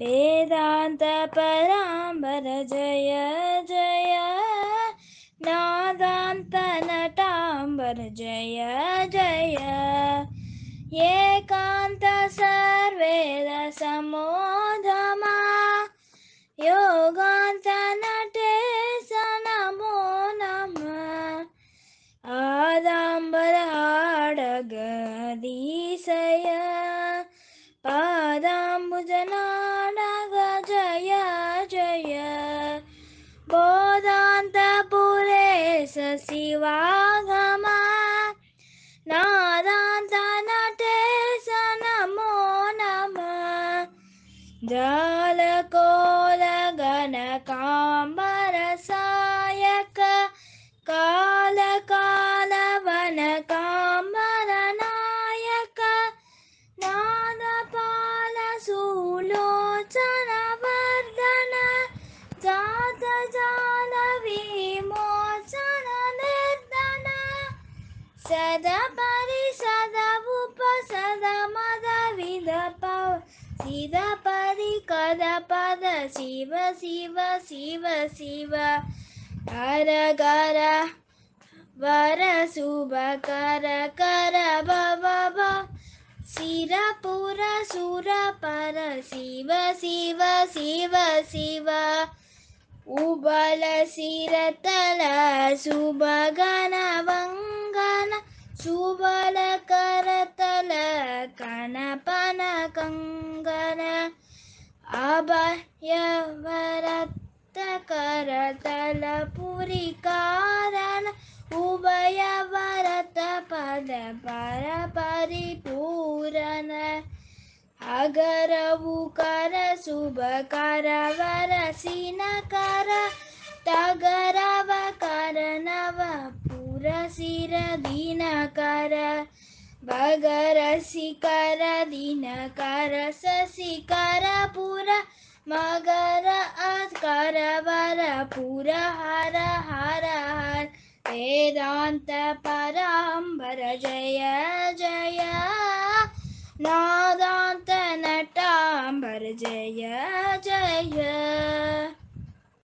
वेदांत पराम्बर जय जय नादान्तनटाम्बर जय जय एकान्त सर्वेद समो சிவாகமா நாதாந்தனடேசன மோ நம ஜாலகோலகன காம்பரசாயக கா ಸದಾ ಪರಿ ಸದಾ ಉಪ ಸದಾ ಮದ ವಿಧ ಪವ ಸಿದ ಪರಿ ಕದ ಪದ ಶಿವ ಶಿವ ಶಿವ ಶಿವ ಹರ ಗರ ವರ ಶುಭ ಕರ ಕರ ಭವ ಶಿರ ಪುರ ಸುರ ಪರ ಶಿವ ಶಿವ ಶಿವ ಶಿವ ಉಬಲ ಶಿರತಲ ಶುಭ ಗಣವಂಗ చూవల కరతల కణపన కంగన అభయవరత కరతల పురి కారణ ఉభయవరత పద పర పరిపూరణ అగరవు కర శుభకర వరసిన కర తగ ದಿನಕರ ಬಗರಸಿಕರ ದಿನಕರ ಸಸಿಕರ ಪುರ मगर अस्कर वर पुर हर हर हर वेदान्त पराम्बर जय जय नादान्त नटाम्बर जय जय